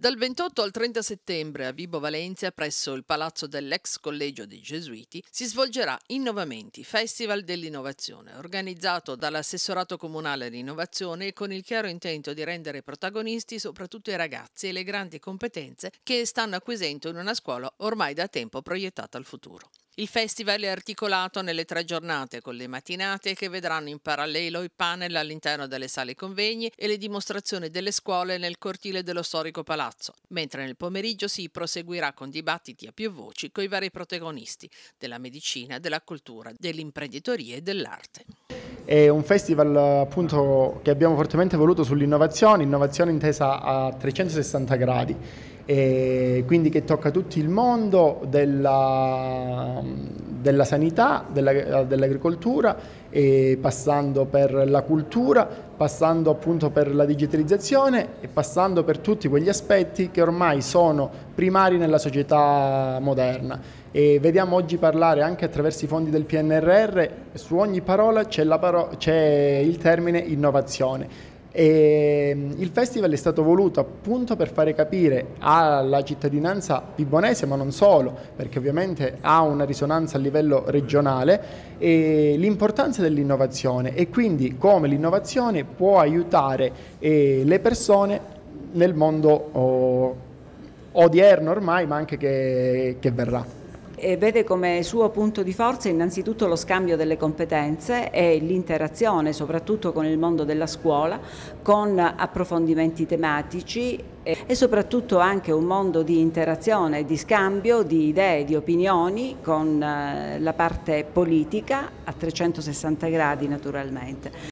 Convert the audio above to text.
Dal 28 al 30 settembre a Vibo Valencia, presso il palazzo dell'ex collegio dei Gesuiti, si svolgerà Innovamenti, Festival dell'Innovazione, organizzato dall'assessorato comunale all'innovazione con il chiaro intento di rendere protagonisti soprattutto i ragazzi e le grandi competenze che stanno acquisendo in una scuola ormai da tempo proiettata al futuro. Il festival è articolato nelle tre giornate con le mattinate che vedranno in parallelo i panel all'interno delle sale convegni e le dimostrazioni delle scuole nel cortile dello storico palazzo, mentre nel pomeriggio si proseguirà con dibattiti a più voci con i vari protagonisti della medicina, della cultura, dell'imprenditoria e dell'arte. È un festival appunto, che abbiamo fortemente voluto sull'innovazione, innovazione intesa a 360 gradi, quindi che tocca tutto il mondo della, della sanità, della, dell'agricoltura, passando per la cultura, passando appunto per la digitalizzazione e passando per tutti quegli aspetti che ormai sono primari nella società moderna e vediamo oggi parlare anche attraverso i fondi del PNRR, su ogni parola c'è, paro- c'è il termine innovazione. E mm, il festival è stato voluto appunto per fare capire alla cittadinanza pibonese, ma non solo, perché ovviamente ha una risonanza a livello regionale, l'importanza dell'innovazione e quindi come l'innovazione può aiutare eh, le persone nel mondo oh, odierno ormai, ma anche che, che verrà eh, vede come suo punto di forza innanzitutto lo scambio delle competenze e l'interazione soprattutto con il mondo della scuola, con approfondimenti tematici e soprattutto anche un mondo di interazione, di scambio di idee, di opinioni con eh, la parte politica a 360 gradi naturalmente.